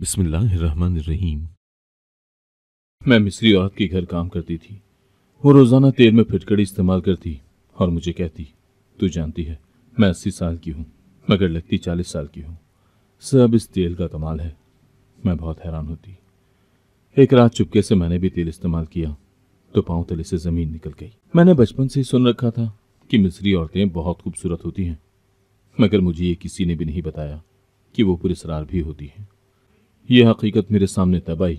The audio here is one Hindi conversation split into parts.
बिस्मिल्लाहिर्रहमानिर्रहीम मैं मिस्री औरत के घर काम करती थी वो रोज़ाना तेल में फिटकड़ी इस्तेमाल करती और मुझे कहती तू जानती है मैं अस्सी साल की हूँ मगर लगती चालीस साल की हूँ सब इस तेल का कमाल है मैं बहुत हैरान होती एक रात चुपके से मैंने भी तेल इस्तेमाल किया तो पाँव तले से ज़मीन निकल गई मैंने बचपन से ही सुन रखा था कि मिस्री औरतें बहुत खूबसूरत होती हैं मगर मुझे ये किसी ने भी नहीं बताया कि वो पुरस्कार भी होती हैं यह हकीकत मेरे सामने तब आई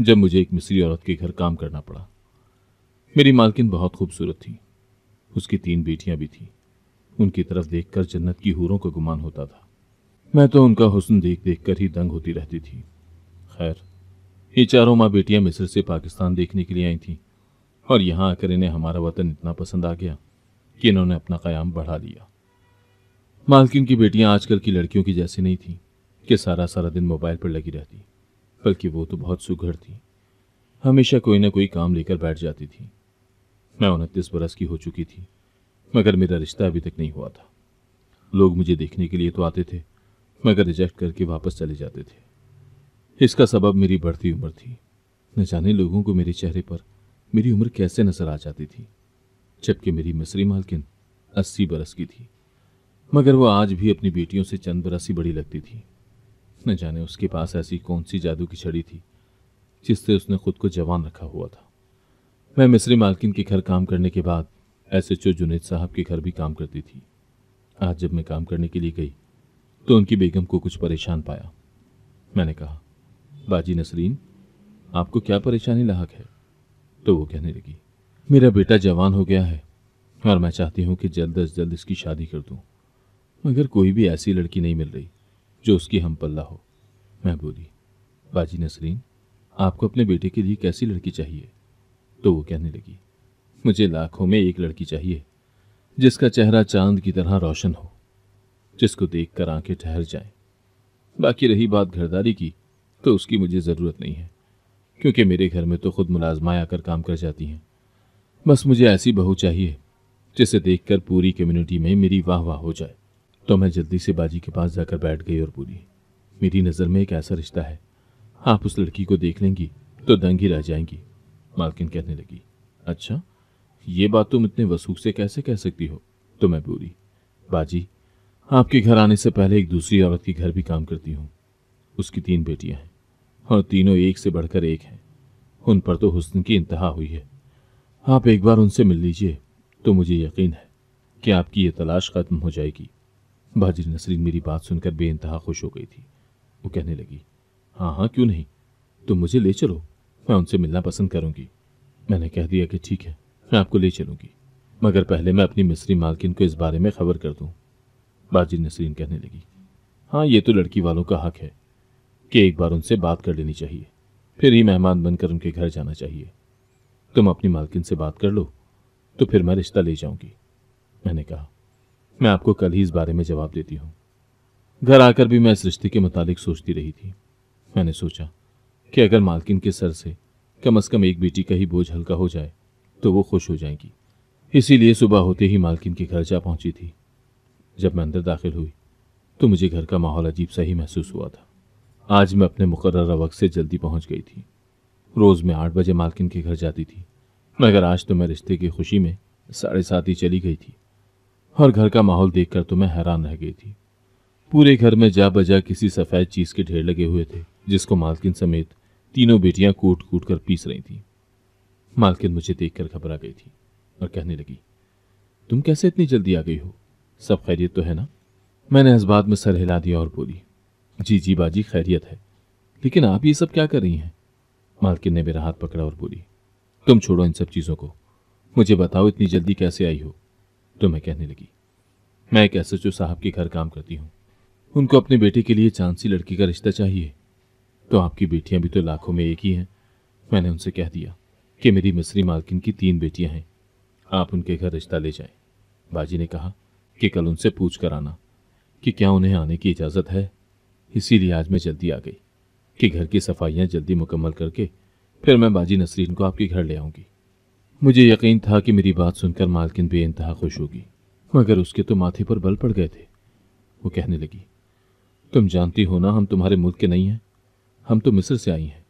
जब मुझे एक मिस्री औरत के घर काम करना पड़ा मेरी मालकिन बहुत खूबसूरत थी उसकी तीन बेटियां भी थीं उनकी तरफ देखकर जन्नत की हूरों का गुमान होता था मैं तो उनका हुसन देख देख कर ही दंग होती रहती थी खैर ये चारों माँ बेटियाँ मिस्र से पाकिस्तान देखने के लिए आई थीं और यहाँ आकर इन्हें हमारा वतन इतना पसंद आ गया कि इन्होंने अपना क्याम बढ़ा लिया मालकिन की बेटियाँ आजकल की लड़कियों की जैसी नहीं थीं कि सारा सारा दिन मोबाइल पर लगी रहती बल्कि वो तो बहुत सुघर थी हमेशा कोई ना कोई काम लेकर बैठ जाती थी मैं उनतीस बरस की हो चुकी थी मगर मेरा रिश्ता अभी तक नहीं हुआ था लोग मुझे देखने के लिए तो आते थे मगर रिजेक्ट करके वापस चले जाते थे इसका सबब मेरी बढ़ती उम्र थी न जाने लोगों को मेरे चेहरे पर मेरी उम्र कैसे नजर आ जाती थी जबकि मेरी मिस्री मालकिन अस्सी बरस की थी मगर वो आज भी अपनी बेटियों से चंद बरस ही बड़ी लगती थी न जाने उसके पास ऐसी कौन सी जादू की छड़ी थी जिससे उसने खुद को जवान रखा हुआ था मैं मिस्री मालकिन के घर काम करने के बाद एस एच ओ जुनेद साहब के घर भी काम करती थी आज जब मैं काम करने के लिए गई तो उनकी बेगम को कुछ परेशान पाया मैंने कहा बाजी नसरीन आपको क्या परेशानी लाक है तो वो कहने लगी मेरा बेटा जवान हो गया है और मैं चाहती हूँ कि जल्द अज जल्द इसकी शादी कर दूँ मगर कोई भी ऐसी लड़की नहीं मिल रही जो उसकी हम पल्ला हो मैं बोली बाजी नसरीन आपको अपने बेटे के लिए कैसी लड़की चाहिए तो वो कहने लगी मुझे लाखों में एक लड़की चाहिए जिसका चेहरा चांद की तरह रोशन हो जिसको देखकर आंखें ठहर जाए बाकी रही बात घरदारी की तो उसकी मुझे ज़रूरत नहीं है क्योंकि मेरे घर में तो खुद मुलाजमाएँ आकर काम कर जाती हैं बस मुझे ऐसी बहू चाहिए जिसे देखकर पूरी कम्युनिटी में मेरी वाह वाह हो जाए तो मैं जल्दी से बाजी के पास जाकर बैठ गई और बोली मेरी नज़र में एक ऐसा रिश्ता है आप उस लड़की को देख लेंगी तो दंगी रह जाएंगी मालकिन कहने लगी अच्छा ये बात तुम इतने वसूख से कैसे कह सकती हो तो मैं बोली बाजी आपके घर आने से पहले एक दूसरी औरत के घर भी काम करती हूँ उसकी तीन बेटियाँ हैं और तीनों एक से बढ़कर एक हैं उन पर तो हुस्न की इंतहा हुई है आप एक बार उनसे मिल लीजिए तो मुझे यकीन है कि आपकी ये तलाश ख़त्म हो जाएगी बाजिर नसरीन मेरी बात सुनकर बेानतहा खुश हो गई थी वो कहने लगी हाँ हाँ क्यों नहीं तुम मुझे ले चलो मैं उनसे मिलना पसंद करूँगी मैंने कह दिया कि ठीक है मैं आपको ले चलूँगी मगर पहले मैं अपनी मिस्री मालकिन को इस बारे में खबर कर दूँ बाजी नसरीन कहने लगी हाँ ये तो लड़की वालों का हक है कि एक बार उनसे बात कर लेनी चाहिए फिर ही मेहमान बनकर उनके घर जाना चाहिए तुम अपनी मालकिन से बात कर लो तो फिर मैं रिश्ता ले जाऊँगी मैंने कहा मैं आपको कल ही इस बारे में जवाब देती हूँ घर आकर भी मैं इस रिश्ते के मुतालिक सोचती रही थी मैंने सोचा कि अगर मालकिन के सर से कम अज़ कम एक बेटी का ही बोझ हल्का हो जाए तो वो खुश हो जाएंगी इसीलिए सुबह होते ही मालकिन के घर जा पहुंची थी जब मैं अंदर दाखिल हुई तो मुझे घर का माहौल अजीब सा ही महसूस हुआ था आज मैं अपने मुकर्र वक्त से जल्दी पहुंच गई थी रोज़ मैं आठ बजे मालकिन के घर जाती थी मगर आज तो मैं रिश्ते की खुशी में साढ़े सात ही चली गई थी और घर का माहौल देखकर तो मैं हैरान रह गई थी पूरे घर में जा बजा किसी सफ़ेद चीज़ के ढेर लगे हुए थे जिसको मालकिन समेत तीनों बेटियां कूट कूट कर पीस रही थीं मालकिन मुझे देख घबरा गई थी और कहने लगी तुम कैसे इतनी जल्दी आ गई हो सब खैरियत तो है ना मैंने इस बात में सर हिला दिया और बोली जी जी बाजी खैरियत है लेकिन आप ये सब क्या कर रही हैं मालकिन ने मेरा हाथ पकड़ा और बोली तुम छोड़ो इन सब चीज़ों को मुझे बताओ इतनी जल्दी कैसे आई हो तो मैं कहने लगी मैं एक एस साहब के घर काम करती हूँ उनको अपने बेटे के लिए चांदी लड़की का रिश्ता चाहिए तो आपकी बेटियाँ भी तो लाखों में एक ही हैं मैंने उनसे कह दिया कि मेरी मिस्री मालकिन की तीन बेटियां हैं आप उनके घर रिश्ता ले जाएं। बाजी ने कहा कि कल उनसे पूछ कर आना कि क्या उन्हें आने की इजाज़त है इसीलिए आज मैं जल्दी आ गई कि घर की सफाइयाँ जल्दी मुकम्मल करके फिर मैं बाजी नसरीन को आपके घर ले आऊँगी मुझे यकीन था कि मेरी बात सुनकर मालकिन बेानतहा खुश होगी मगर उसके तो माथे पर बल पड़ गए थे वो कहने लगी तुम जानती हो ना हम तुम्हारे मुल्क के नहीं हैं हम तो मिस्र से आई हैं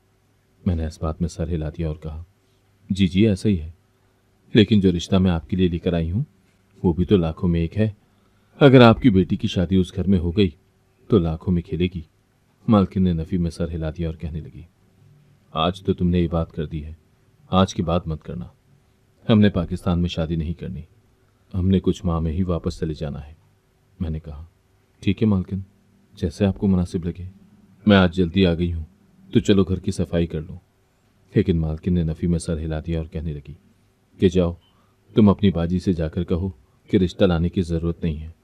मैंने इस बात में सर हिला दिया और कहा जी जी ऐसा ही है लेकिन जो रिश्ता मैं आपके लिए लेकर आई हूँ वो भी तो लाखों में एक है अगर आपकी बेटी की शादी उस घर में हो गई तो लाखों में खेलेगी मालकिन ने नफ़ी में सर हिला दिया और कहने लगी आज तो तुमने ये बात कर दी है आज की बात मत करना हमने पाकिस्तान में शादी नहीं करनी हमने कुछ माह में ही वापस चले जाना है मैंने कहा ठीक है मालकिन जैसे आपको मुनासिब लगे मैं आज जल्दी आ गई हूँ तो चलो घर की सफाई कर लो लेकिन मालकिन ने नफ़ी में सर हिला दिया और कहने लगी कि जाओ तुम अपनी बाजी से जाकर कहो कि रिश्ता लाने की ज़रूरत नहीं है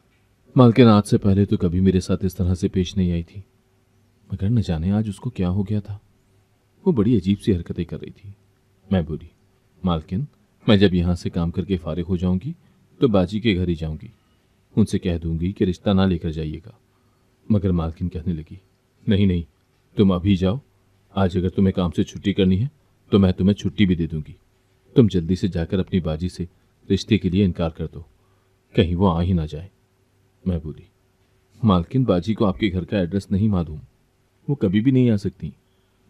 मालकिन आज से पहले तो कभी मेरे साथ इस तरह से पेश नहीं आई थी मगर न जाने आज उसको क्या हो गया था वो बड़ी अजीब सी हरकतें कर रही थी मैं बोली मालकिन मैं जब यहाँ से काम करके फारिग हो जाऊँगी तो बाजी के घर ही जाऊंगी उनसे कह दूंगी कि रिश्ता ना लेकर जाइएगा मगर मालकिन कहने लगी नहीं नहीं तुम अभी जाओ आज अगर तुम्हें काम से छुट्टी करनी है तो मैं तुम्हें छुट्टी भी दे दूंगी तुम जल्दी से जाकर अपनी बाजी से रिश्ते के लिए इनकार कर दो कहीं वो आ ही ना जाए मैं बोली मालकिन बाजी को आपके घर का एड्रेस नहीं मालूम वो कभी भी नहीं आ सकती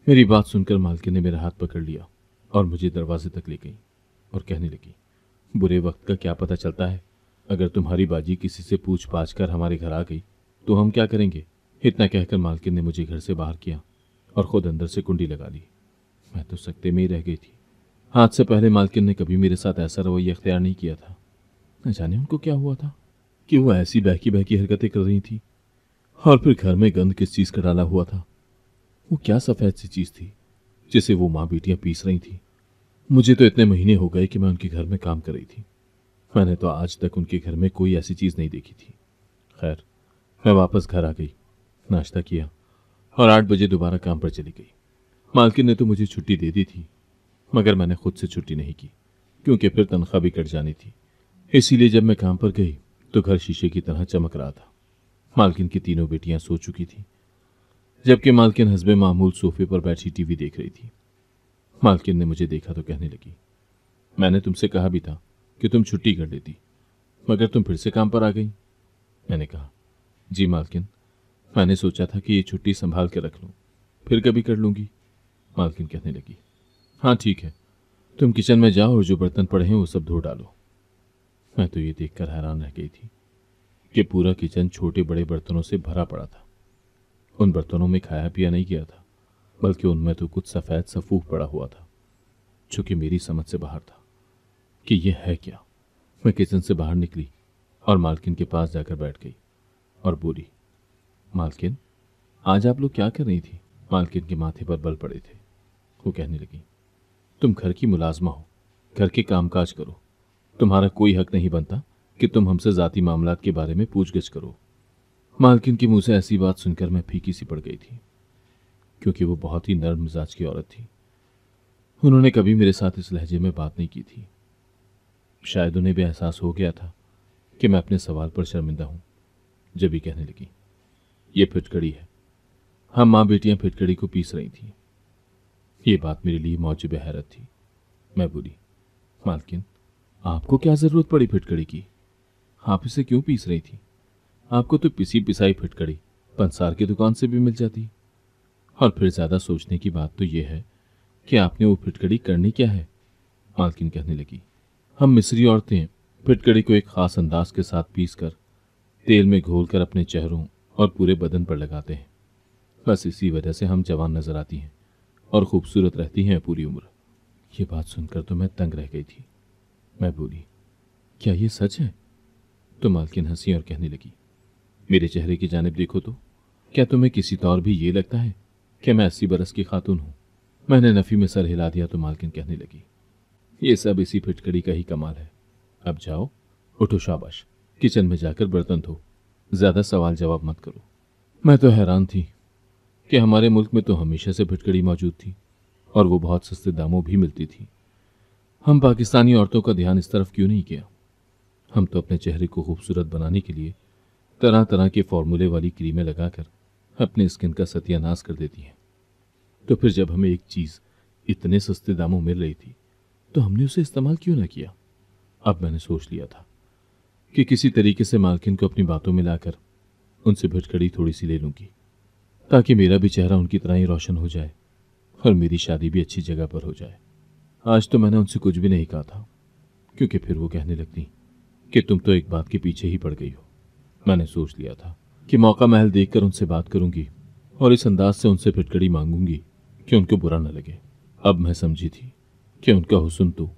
मेरी बात सुनकर मालकिन ने मेरा हाथ पकड़ लिया और मुझे दरवाजे तक ले गई और कहने लगी बुरे वक्त का क्या पता चलता है अगर तुम्हारी बाजी किसी से पूछ पाछ कर हमारे घर आ गई तो हम क्या करेंगे इतना कहकर मालकिन ने मुझे घर से बाहर किया और खुद अंदर से कुंडी लगा ली मैं तो सकते में ही रह गई थी हाथ से पहले मालकिन ने कभी मेरे साथ ऐसा रवैया अख्तियार नहीं किया था न जाने उनको क्या हुआ था कि वो ऐसी बहकी बहकी हरकतें कर रही थी और फिर घर में गंद किस चीज़ का डाला हुआ था वो क्या सफ़ेद सी चीज़ थी जिसे वो माँ बेटियाँ पीस रही थी मुझे तो इतने महीने हो गए कि मैं उनके घर में काम कर रही थी मैंने तो आज तक उनके घर में कोई ऐसी चीज़ नहीं देखी थी खैर मैं वापस घर आ गई नाश्ता किया और आठ बजे दोबारा काम पर चली गई मालकिन ने तो मुझे छुट्टी दे दी थी मगर मैंने खुद से छुट्टी नहीं की क्योंकि फिर तनख्वाह भी कट जानी थी इसीलिए जब मैं काम पर गई तो घर शीशे की तरह चमक रहा था मालकिन की तीनों बेटियां सो चुकी थीं जबकि मालकिन हंसबे मामूल सोफे पर बैठी टीवी देख रही थी मालकिन ने मुझे देखा तो कहने लगी मैंने तुमसे कहा भी था कि तुम छुट्टी कर लेती मगर तुम फिर से काम पर आ गई मैंने कहा जी मालकिन मैंने सोचा था कि ये छुट्टी संभाल के रख लूँ फिर कभी कर लूँगी मालकिन कहने लगी हाँ ठीक है तुम किचन में जाओ और जो बर्तन पड़े हैं वो सब धो डालो मैं तो ये देखकर हैरान रह गई थी कि पूरा किचन छोटे बड़े बर्तनों से भरा पड़ा था उन बर्तनों में खाया पिया नहीं गया था बल्कि उनमें तो कुछ सफ़ेद सफूक पड़ा हुआ था जो कि मेरी समझ से बाहर था कि यह है क्या मैं किचन से बाहर निकली और मालकिन के पास जाकर बैठ गई और बोली मालकिन आज आप लोग क्या कर रही थी मालकिन के माथे पर बल पड़े थे वो कहने लगी तुम घर की मुलाजमा हो घर के कामकाज करो तुम्हारा कोई हक नहीं बनता कि तुम हमसे ज़ाती मामला के बारे में पूछ गछ करो मालकिन के मुंह से ऐसी बात सुनकर मैं फीकी सी पड़ गई थी क्योंकि वो बहुत ही नर्म मिजाज की औरत थी उन्होंने कभी मेरे साथ इस लहजे में बात नहीं की थी शायद उन्हें भी एहसास हो गया था कि मैं अपने सवाल पर शर्मिंदा हूँ जब ही कहने लगी ये फिटकड़ी है हम हाँ, माँ बेटियाँ फिटकड़ी को पीस रही थी ये बात मेरे लिए मौजूब हैरत थी मैं बोली मालकिन आपको क्या ज़रूरत पड़ी फिटकड़ी की आप इसे क्यों पीस रही थी आपको तो पिसी पिसाई फिटकड़ी पंसार की दुकान से भी मिल जाती और फिर ज़्यादा सोचने की बात तो यह है कि आपने वो फिटकड़ी करनी क्या है मालकिन कहने लगी हम मिस्री औरतें फिटकड़ी को एक खास अंदाज के साथ पीस कर तेल में घोल कर अपने चेहरों और पूरे बदन पर लगाते हैं बस इसी वजह से हम जवान नजर आती हैं और खूबसूरत रहती हैं पूरी उम्र ये बात सुनकर तो मैं तंग रह गई थी मैं बोली क्या ये सच है तो मालकिन हंसी और कहने लगी मेरे चेहरे की जानब देखो तो क्या तुम्हें किसी तौर तो भी ये लगता है कि मैं अस्सी बरस की खातून हूँ मैंने नफ़ी में सर हिला दिया तो मालकिन कहने लगी ये सब इसी फिटकड़ी का ही कमाल है अब जाओ उठो शाबाश किचन में जाकर बर्तन धो ज़्यादा सवाल जवाब मत करो मैं तो हैरान थी कि हमारे मुल्क में तो हमेशा से फिटकड़ी मौजूद थी और वो बहुत सस्ते दामों भी मिलती थी हम पाकिस्तानी औरतों का ध्यान इस तरफ क्यों नहीं किया हम तो अपने चेहरे को खूबसूरत बनाने के लिए तरह तरह के फॉर्मूले वाली क्रीमें लगाकर अपने स्किन का सत्यानाश कर देती हैं तो फिर जब हमें एक चीज़ इतने सस्ते दामों मिल रही थी तो हमने उसे इस्तेमाल क्यों ना किया अब मैंने सोच लिया था कि किसी तरीके से मालकिन को अपनी बातों में लाकर उनसे भटकड़ी थोड़ी सी ले लूँगी ताकि मेरा भी चेहरा उनकी तरह ही रोशन हो जाए और मेरी शादी भी अच्छी जगह पर हो जाए आज तो मैंने उनसे कुछ भी नहीं कहा था क्योंकि फिर वो कहने लगती कि तुम तो एक बात के पीछे ही पड़ गई हो मैंने सोच लिया था कि मौका महल देखकर उनसे बात करूंगी और इस अंदाज से उनसे फिटकड़ी मांगूंगी कि उनको बुरा न लगे अब मैं समझी थी कि उनका हुसन तो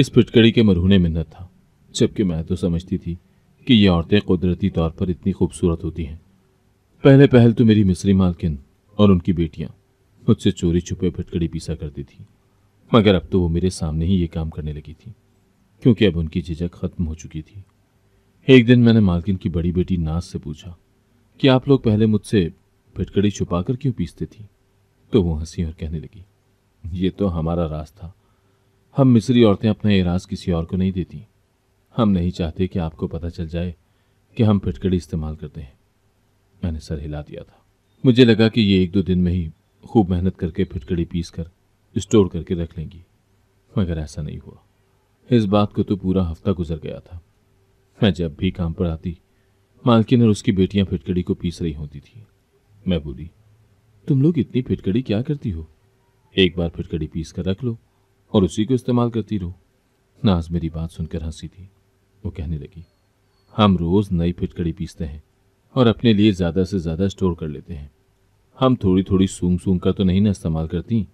इस फिटकड़ी के मरहूने में न था जबकि मैं तो समझती थी कि ये औरतें कुदरती तौर पर इतनी खूबसूरत होती हैं पहले पहल तो मेरी मिस्री मालकिन और उनकी बेटियां मुझसे चोरी छुपे फिटकड़ी पीसा करती थी मगर अब तो वो मेरे सामने ही ये काम करने लगी थी क्योंकि अब उनकी झिझक खत्म हो चुकी थी एक दिन मैंने मालकिन की बड़ी बेटी नाज से पूछा कि आप लोग पहले मुझसे फिटकड़ी छुपाकर क्यों पीसते थी तो वो हंसी और कहने लगी ये तो हमारा राज था हम मिस्री औरतें अपना ये राज किसी और को नहीं देती हम नहीं चाहते कि आपको पता चल जाए कि हम फिटकड़ी इस्तेमाल करते हैं मैंने सर हिला दिया था मुझे लगा कि ये एक दो दिन में ही खूब मेहनत करके फिटकड़ी पीस कर स्टोर करके रख लेंगी मगर ऐसा नहीं हुआ इस बात को तो पूरा हफ्ता गुजर गया था मैं जब भी काम पर आती मालकिन और उसकी बेटियां फिटकड़ी को पीस रही होती थी मैं बोली तुम लोग इतनी फिटकड़ी क्या करती हो एक बार फिटकड़ी पीस कर रख लो और उसी को इस्तेमाल करती रहो नाज मेरी बात सुनकर हंसी थी वो कहने लगी हम रोज़ नई फिटकड़ी पीसते हैं और अपने लिए ज़्यादा से ज़्यादा स्टोर कर लेते हैं हम थोड़ी थोड़ी सूंघ सूंघ कर तो नहीं ना इस्तेमाल करती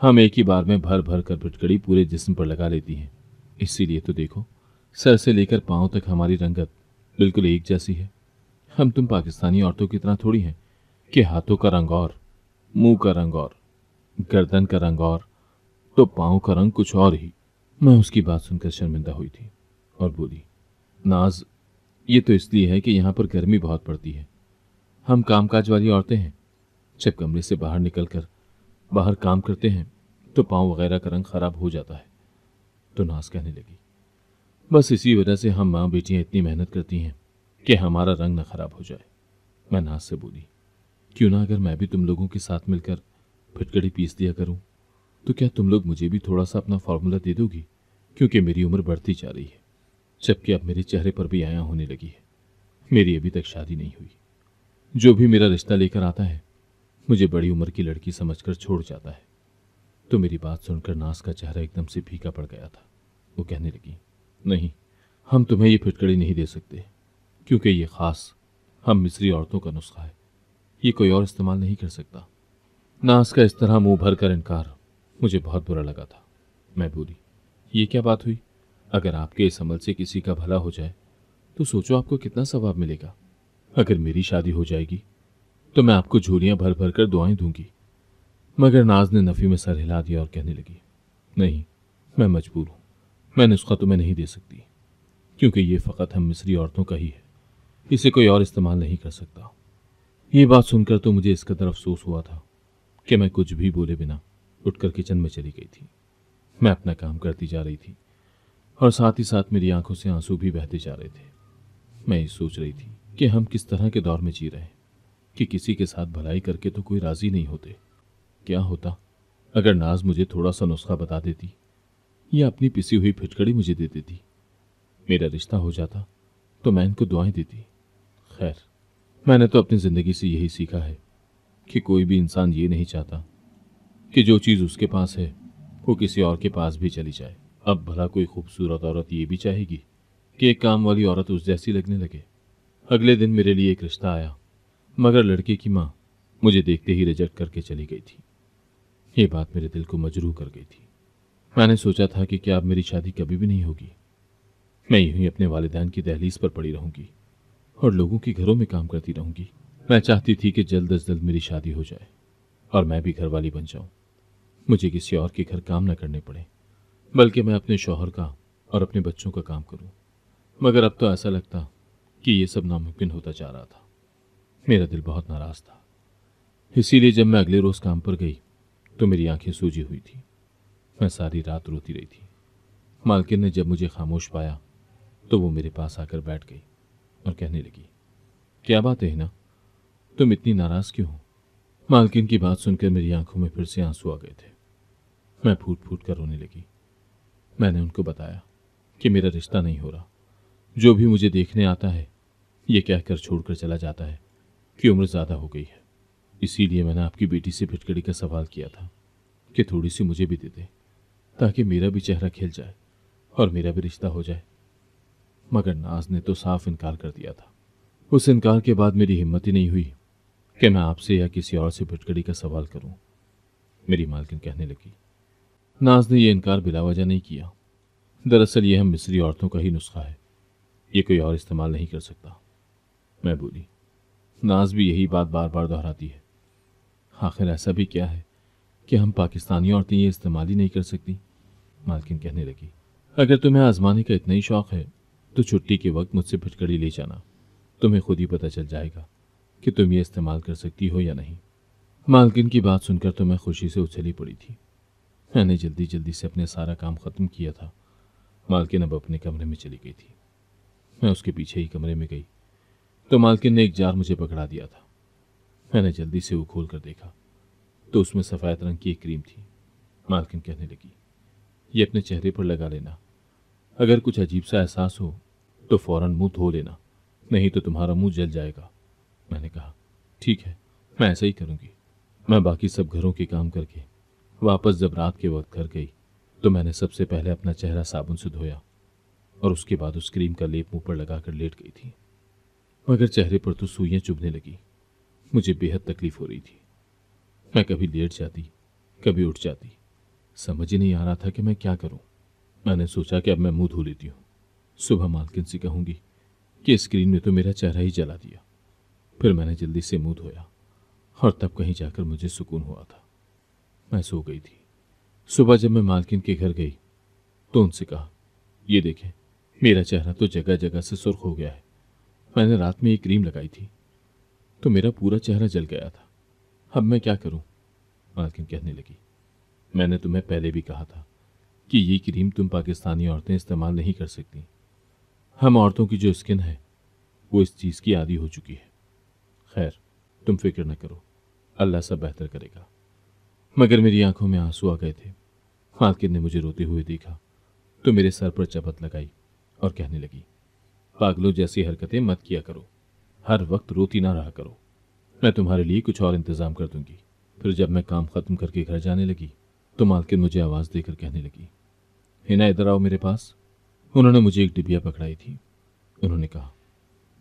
हम एक ही बार में भर भर कर फिटकड़ी पूरे जिस्म पर लगा लेती हैं इसीलिए तो देखो सर से लेकर पाँव तक हमारी रंगत बिल्कुल एक जैसी है हम तुम पाकिस्तानी औरतों की तरह थोड़ी हैं कि हाथों का रंग और मुंह का रंग और गर्दन का रंग और तो पाँव का रंग कुछ और ही मैं उसकी बात सुनकर शर्मिंदा हुई थी और बोली नाज ये तो इसलिए है कि यहाँ पर गर्मी बहुत पड़ती है हम कामकाज वाली औरतें हैं जब कमरे से बाहर निकल कर बाहर काम करते हैं तो पाँव वगैरह का रंग ख़राब हो जाता है तो नाज कहने लगी बस इसी वजह से हम माँ बेटियाँ इतनी मेहनत करती हैं कि हमारा रंग ना खराब हो जाए मैं नाज से बोली क्यों ना अगर मैं भी तुम लोगों के साथ मिलकर फिटकड़ी पीस दिया करूं तो क्या तुम लोग मुझे भी थोड़ा सा अपना फार्मूला दे दोगी क्योंकि मेरी उम्र बढ़ती जा रही है जबकि अब मेरे चेहरे पर भी आया होने लगी है मेरी अभी तक शादी नहीं हुई जो भी मेरा रिश्ता लेकर आता है मुझे बड़ी उम्र की लड़की समझकर छोड़ जाता है तो मेरी बात सुनकर नास का चेहरा एकदम से फीका पड़ गया था वो कहने लगी नहीं हम तुम्हें ये फिटकड़ी नहीं दे सकते क्योंकि ये ख़ास हम मिस्री औरतों का नुस्खा है ये कोई और इस्तेमाल नहीं कर सकता नास का इस तरह मुंह भर कर इनकार मुझे बहुत बुरा लगा था मैं बोली ये क्या बात हुई अगर आपके इस अमल से किसी का भला हो जाए तो सोचो आपको कितना सवाब मिलेगा अगर मेरी शादी हो जाएगी तो मैं आपको झोलियाँ भर भर कर दुआएं दूंगी मगर नाज ने नफ़ी में सर हिला दिया और कहने लगी नहीं मैं मजबूर हूँ मैं नुस्खा तुम्हें नहीं दे सकती क्योंकि ये फ़कत हम मिस्री औरतों का ही है इसे कोई और इस्तेमाल नहीं कर सकता ये बात सुनकर तो मुझे इस कदर अफसोस हुआ था कि मैं कुछ भी बोले बिना उठकर किचन में चली गई थी मैं अपना काम करती जा रही थी और साथ ही साथ मेरी आंखों से आंसू भी बहते जा रहे थे मैं ये सोच रही थी कि हम किस तरह के दौर में जी रहे हैं कि किसी के साथ भलाई करके तो कोई राज़ी नहीं होते क्या होता अगर नाज मुझे थोड़ा सा नुस्खा बता देती या अपनी पिसी हुई फिटकड़ी मुझे दे देती मेरा रिश्ता हो जाता तो मैं इनको दुआएं देती खैर मैंने तो अपनी ज़िंदगी से यही सीखा है कि कोई भी इंसान ये नहीं चाहता कि जो चीज़ उसके पास है वो किसी और के पास भी चली जाए अब भला कोई खूबसूरत औरत ये भी चाहेगी कि एक काम वाली औरत उस जैसी लगने लगे अगले दिन मेरे लिए एक रिश्ता आया मगर लड़के की माँ मुझे देखते ही रिजेक्ट करके चली गई थी ये बात मेरे दिल को मजरूह कर गई थी मैंने सोचा था कि क्या अब मेरी शादी कभी भी नहीं होगी मैं यूं ही अपने वालदान की दहलीज पर पड़ी रहूंगी और लोगों के घरों में काम करती रहूंगी मैं चाहती थी कि जल्द अज जल्द मेरी शादी हो जाए और मैं भी घरवाली बन जाऊं मुझे किसी और के घर काम न करने पड़े बल्कि मैं अपने शौहर का और अपने बच्चों का काम करूं मगर अब तो ऐसा लगता कि ये सब नामुमकिन होता जा रहा था मेरा दिल बहुत नाराज़ था इसीलिए जब मैं अगले रोज़ काम पर गई तो मेरी आंखें सूजी हुई थी मैं सारी रात रोती रही थी मालकिन ने जब मुझे खामोश पाया तो वो मेरे पास आकर बैठ गई और कहने लगी क्या बात है हिना तुम इतनी नाराज़ क्यों हो मालकिन की बात सुनकर मेरी आंखों में फिर से आंसू आ गए थे मैं फूट फूट कर रोने लगी मैंने उनको बताया कि मेरा रिश्ता नहीं हो रहा जो भी मुझे देखने आता है ये कहकर छोड़कर चला जाता है कि उम्र ज़्यादा हो गई है इसीलिए मैंने आपकी बेटी से फिटकड़ी का सवाल किया था कि थोड़ी सी मुझे भी दे दे ताकि मेरा भी चेहरा खिल जाए और मेरा भी रिश्ता हो जाए मगर नाज ने तो साफ इनकार कर दिया था उस इनकार के बाद मेरी हिम्मत ही नहीं हुई कि मैं आपसे या किसी और से भटकड़ी का सवाल करूं। मेरी मालकिन कहने लगी नाज ने यह इनकार बिलावजा नहीं किया दरअसल यह हम मिस्री औरतों का ही नुस्खा है ये कोई और इस्तेमाल नहीं कर सकता मैं बोली नाज भी यही बात बार बार दोहराती है आखिर ऐसा भी क्या है कि हम पाकिस्तानी औरतें तो ये इस्तेमाल ही नहीं कर सकती मालकिन कहने लगी अगर तुम्हें आजमाने का इतना ही शौक़ है तो छुट्टी के वक्त मुझसे भटकड़ी ले जाना तुम्हें खुद ही पता चल जाएगा कि तुम ये इस्तेमाल कर सकती हो या नहीं मालकिन की बात सुनकर तो मैं खुशी से उछली पड़ी थी मैंने जल्दी जल्दी से अपने सारा काम ख़त्म किया था मालकिन अब अपने कमरे में चली गई थी मैं उसके पीछे ही कमरे में गई तो मालकिन ने एक जार मुझे पकड़ा दिया था मैंने जल्दी से वो खोल कर देखा तो उसमें सफ़ेद रंग की एक क्रीम थी मालकिन कहने लगी ये अपने चेहरे पर लगा लेना अगर कुछ अजीब सा एहसास हो तो फ़ौर मुंह धो लेना नहीं तो तुम्हारा मुंह जल जाएगा मैंने कहा ठीक है मैं ऐसा ही करूँगी मैं बाकी सब घरों के काम करके वापस जब रात के वक्त घर गई तो मैंने सबसे पहले अपना चेहरा साबुन से धोया और उसके बाद उस क्रीम का लेप मुंह पर लगाकर लेट गई थी मगर चेहरे पर तो सुइयाँ चुभने लगी मुझे बेहद तकलीफ हो रही थी मैं कभी लेट जाती कभी उठ जाती समझ ही नहीं आ रहा था कि मैं क्या करूं। मैंने सोचा कि अब मैं मुंह धो लेती हूँ सुबह मालकिन से कहूँगी कि स्क्रीन ने तो मेरा चेहरा ही जला दिया फिर मैंने जल्दी से मुंह धोया और तब कहीं जाकर मुझे सुकून हुआ था मैं सो गई थी सुबह जब मैं मालकिन के घर गई तो उनसे कहा ये देखें मेरा चेहरा तो जगह जगह से सुर्ख हो गया है मैंने रात में ये क्रीम लगाई थी तो मेरा पूरा चेहरा जल गया था अब मैं क्या करूं? मालकिन कहने लगी मैंने तुम्हें पहले भी कहा था कि ये क्रीम तुम पाकिस्तानी औरतें इस्तेमाल नहीं कर सकती हम औरतों की जो स्किन है वो इस चीज़ की आदि हो चुकी है खैर तुम फिक्र न करो अल्लाह सब बेहतर करेगा मगर मेरी आंखों में आंसू आ गए थे मालकिन ने मुझे रोते हुए देखा तो मेरे सर पर चपत लगाई और कहने लगी पागलों जैसी हरकतें मत किया करो हर वक्त रोती ना रहा करो मैं तुम्हारे लिए कुछ और इंतज़ाम कर दूंगी फिर जब मैं काम ख़त्म करके घर जाने लगी तो मालकिन मुझे आवाज़ देकर कहने लगी हिना इधर आओ मेरे पास उन्होंने मुझे एक डिबिया पकड़ाई थी उन्होंने कहा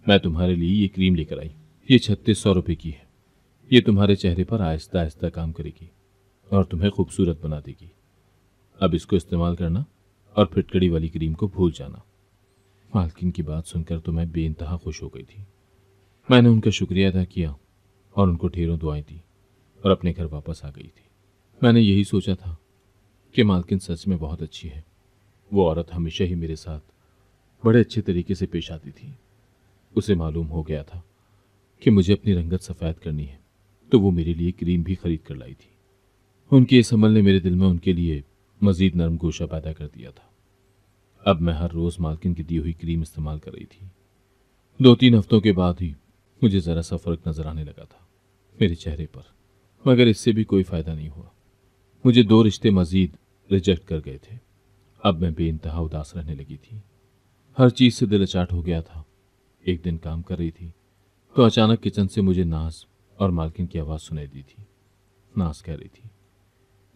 मैं तुम्हारे लिए ये क्रीम लेकर आई ये छत्तीस सौ रुपये की है ये तुम्हारे चेहरे पर आहिस्ता आहिस्ता काम करेगी और तुम्हें खूबसूरत बना देगी अब इसको इस्तेमाल करना और फिटकड़ी वाली क्रीम को भूल जाना मालकिन की बात सुनकर तो मैं बेानतहा खुश हो गई थी मैंने उनका शुक्रिया अदा किया और उनको ढेरों दुआएं दी और अपने घर वापस आ गई थी मैंने यही सोचा था कि मालकिन सच में बहुत अच्छी है वो औरत हमेशा ही मेरे साथ बड़े अच्छे तरीके से पेश आती थी उसे मालूम हो गया था कि मुझे अपनी रंगत सफ़ेद करनी है तो वो मेरे लिए क्रीम भी खरीद कर लाई थी उनके इस अमल ने मेरे दिल में उनके लिए मज़ीद नरम गोशा पैदा कर दिया था अब मैं हर रोज़ मालकिन की दी हुई क्रीम इस्तेमाल कर रही थी दो तीन हफ्तों के बाद ही मुझे ज़रा सा फ़र्क नज़र आने लगा था मेरे चेहरे पर मगर इससे भी कोई फ़ायदा नहीं हुआ मुझे दो रिश्ते मज़ीद रिजेक्ट कर गए थे अब मैं बेानतहा उदास रहने लगी थी हर चीज़ से दिल अचाट हो गया था एक दिन काम कर रही थी तो अचानक किचन से मुझे नाज और मालकिन की आवाज़ सुनाई दी थी नाज कह रही थी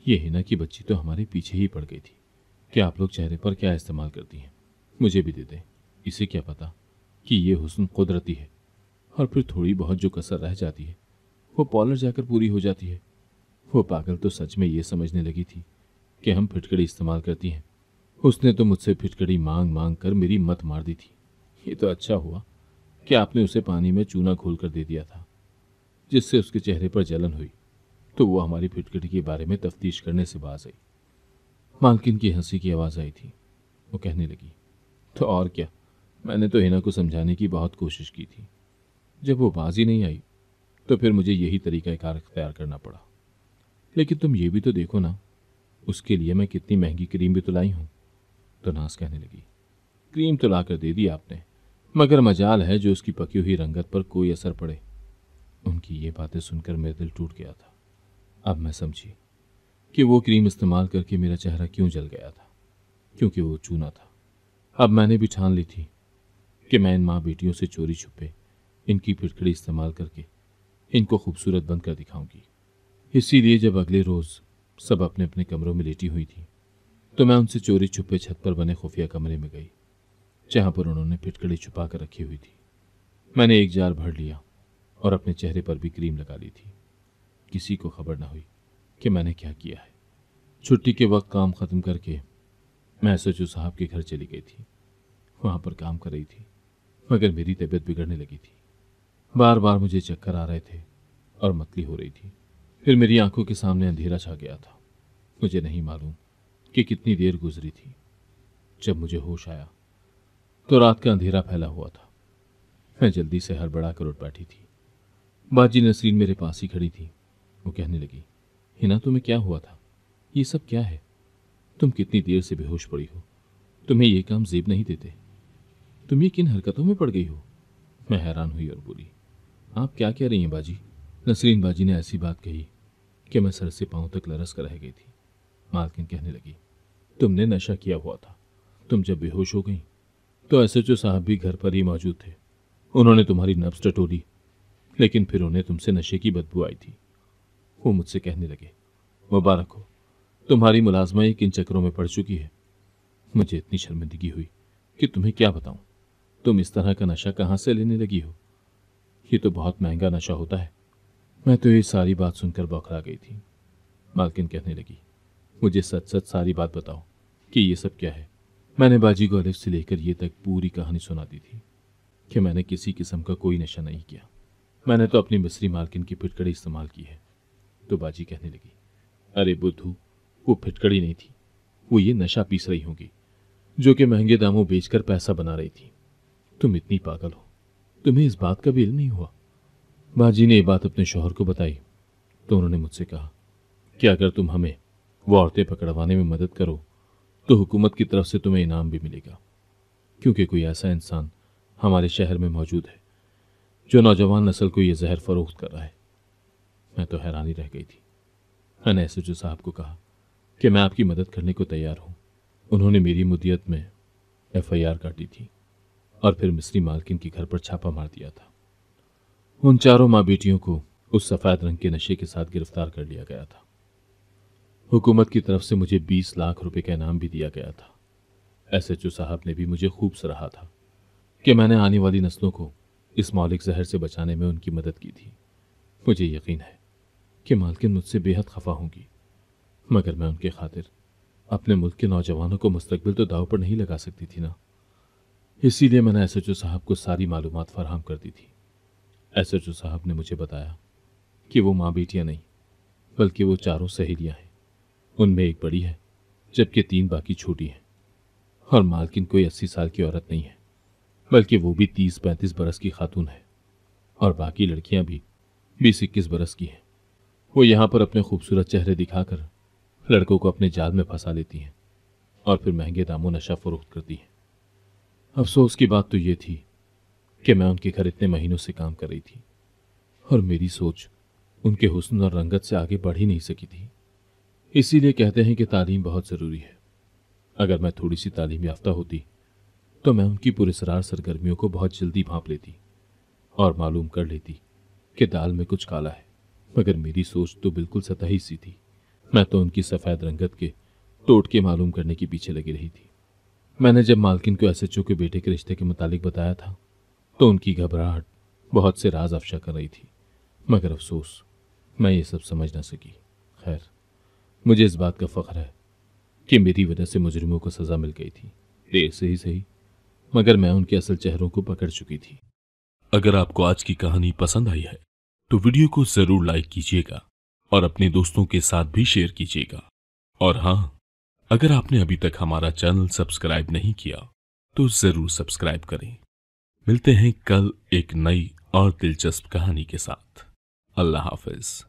ये हिना की बच्ची तो हमारे पीछे ही पड़ गई थी कि आप लोग चेहरे पर क्या इस्तेमाल करती हैं मुझे भी दे दें इसे क्या पता कि ये हुसन कुदरती है और फिर थोड़ी बहुत जो कसर रह जाती है वो पॉलर जाकर पूरी हो जाती है वो पागल तो सच में ये समझने लगी थी कि हम फिटकड़ी इस्तेमाल करती हैं उसने तो मुझसे फिटकड़ी मांग मांग कर मेरी मत मार दी थी ये तो अच्छा हुआ कि आपने उसे पानी में चूना घोल कर दे दिया था जिससे उसके चेहरे पर जलन हुई तो वो हमारी फिटकड़ी के बारे में तफ्तीश करने से बाज आई मालकिन की हंसी की आवाज़ आई थी वो कहने लगी तो और क्या मैंने तो हिना को समझाने की बहुत कोशिश की थी जब वो बाज ही नहीं आई तो फिर मुझे यही तरीक़ाकार अख्तियार करना पड़ा लेकिन तुम ये भी तो देखो ना उसके लिए मैं कितनी महंगी क्रीम भी तो लाई हूँ तो नास कहने लगी क्रीम तो लाकर कर दे दी आपने मगर मजाल है जो उसकी पकी हुई रंगत पर कोई असर पड़े उनकी ये बातें सुनकर मेरा दिल टूट गया था अब मैं समझी कि वो क्रीम इस्तेमाल करके मेरा चेहरा क्यों जल गया था क्योंकि वो चूना था अब मैंने भी ठान ली थी कि मैं इन माँ बेटियों से चोरी छुपे इनकी पिटखड़ी इस्तेमाल करके इनको खूबसूरत बनकर दिखाऊंगी इसीलिए जब अगले रोज़ सब अपने अपने कमरों में लेटी हुई थी तो मैं उनसे चोरी छुपे छत पर बने खुफिया कमरे में गई जहाँ पर उन्होंने फिटकड़ी छुपा कर रखी हुई थी मैंने एक जार भर लिया और अपने चेहरे पर भी क्रीम लगा ली थी किसी को खबर ना हुई कि मैंने क्या किया है छुट्टी के वक्त काम ख़त्म करके मैं एस साहब के घर चली गई थी वहाँ पर काम कर रही थी मगर मेरी तबीयत बिगड़ने लगी थी बार बार मुझे चक्कर आ रहे थे और मतली हो रही थी फिर मेरी आंखों के सामने अंधेरा छा गया था मुझे नहीं मालूम कि कितनी देर गुजरी थी जब मुझे होश आया तो रात का अंधेरा फैला हुआ था मैं जल्दी से हड़बड़ा कर उठ बैठी थी बाजी नसरीन मेरे पास ही खड़ी थी वो कहने लगी हिना तुम्हें क्या हुआ था ये सब क्या है तुम कितनी देर से बेहोश पड़ी हो तुम्हें ये काम जेब नहीं देते तुम ये किन हरकतों में पड़ गई हो मैं हैरान हुई और बोली आप क्या कह रही हैं बाजी नसरीन बाजी ने ऐसी बात कही कि मैं सर से पाँव तक लरस कर रह गई थी मालकिन कहने लगी तुमने नशा किया हुआ था तुम जब बेहोश हो गई तो एस एच ओ साहब भी घर पर ही मौजूद थे उन्होंने तुम्हारी नब्स टटोली लेकिन फिर उन्हें तुमसे नशे की बदबू आई थी वो मुझसे कहने लगे मुबारक हो तुम्हारी मुलाजमा किन चक्रों में पड़ चुकी है मुझे इतनी शर्मिंदगी हुई कि तुम्हें क्या बताऊं तुम इस तरह का नशा कहाँ से लेने लगी हो ये तो बहुत महंगा नशा होता है मैं तो ये सारी बात सुनकर बौखला गई थी मालकिन कहने लगी मुझे सच सच सारी बात बताओ कि ये सब क्या है मैंने बाजी को अलग से लेकर ये तक पूरी कहानी सुना दी थी कि मैंने किसी किस्म का कोई नशा नहीं किया मैंने तो अपनी मिस्री मालकिन की फिटकड़ी इस्तेमाल की है तो बाजी कहने लगी अरे बुद्धू वो फिटकड़ी नहीं थी वो ये नशा पीस रही होगी जो कि महंगे दामों बेचकर पैसा बना रही थी तुम इतनी पागल हो तुम्हें इस बात का भी इल्म नहीं हुआ बाजी ने यह बात अपने शोहर को बताई तो उन्होंने मुझसे कहा कि अगर तुम हमें वो औरतें पकड़वाने में मदद करो तो हुकूमत की तरफ से तुम्हें इनाम भी मिलेगा क्योंकि कोई ऐसा इंसान हमारे शहर में मौजूद है जो नौजवान नस्ल को यह जहर फरोख्त कर रहा है मैं तो हैरानी रह गई थी मैंने एस साहब को कहा कि मैं आपकी मदद करने को तैयार हूँ उन्होंने मेरी मुदियत में एफ आई आर काटी थी और फिर मिस्री मालकिन के घर पर छापा मार दिया था उन चारों माँ बेटियों को उस सफ़ेद रंग के नशे के साथ गिरफ्तार कर लिया गया था हुकूमत की तरफ से मुझे बीस लाख रुपए का इनाम भी दिया गया था एस एच ओ साहब ने भी मुझे खूब सराहा था कि मैंने आने वाली नस्लों को इस मौलिक जहर से बचाने में उनकी मदद की थी मुझे यकीन है कि मालकिन मुझसे बेहद खफा होंगी मगर मैं उनके खातिर अपने मुल्क के नौजवानों को मुस्तबिल तो दाव पर नहीं लगा सकती थी ना इसीलिए मैंने एस एच ओ साहब को सारी मालूम फराहम कर दी थी एस एच ओ साहब ने मुझे बताया कि वो माँ बेटियाँ नहीं बल्कि वो चारों सहेलियाँ हैं उनमें एक बड़ी है जबकि तीन बाकी छोटी हैं और मालकिन कोई अस्सी साल की औरत नहीं है बल्कि वो भी तीस पैंतीस बरस की खातून है और बाकी लड़कियां भी बीस इक्कीस बरस की हैं वो यहाँ पर अपने खूबसूरत चेहरे दिखाकर लड़कों को अपने जाल में फंसा लेती हैं और फिर महंगे दामों नशा फरोख्त करती हैं अफसोस की बात तो ये थी कि मैं उनके घर इतने महीनों से काम कर रही थी और मेरी सोच उनके हुस्न और रंगत से आगे बढ़ ही नहीं सकी थी इसीलिए कहते हैं कि तालीम बहुत ज़रूरी है अगर मैं थोड़ी सी तालीम याफ्ता होती तो मैं उनकी पुरस्रार सरगर्मियों को बहुत जल्दी भाप लेती और मालूम कर लेती कि दाल में कुछ काला है मगर मेरी सोच तो बिल्कुल सतही सी थी मैं तो उनकी सफ़ेद रंगत के टोटके मालूम करने के पीछे लगी रही थी मैंने जब मालकिन को एसएचओ के बेटे के रिश्ते के मुतालिक बताया था तो उनकी घबराहट बहुत से राज अफशा कर रही थी मगर अफसोस मैं ये सब समझ ना सकी खैर मुझे इस बात का फ़ख्र है कि मेरी वजह से मुजरिमों को सज़ा मिल गई थी देर से ही सही मगर मैं उनके असल चेहरों को पकड़ चुकी थी अगर आपको आज की कहानी पसंद आई है तो वीडियो को ज़रूर लाइक कीजिएगा और अपने दोस्तों के साथ भी शेयर कीजिएगा और हाँ अगर आपने अभी तक हमारा चैनल सब्सक्राइब नहीं किया तो जरूर सब्सक्राइब करें मिलते हैं कल एक नई और दिलचस्प कहानी के साथ अल्लाह हाफिज़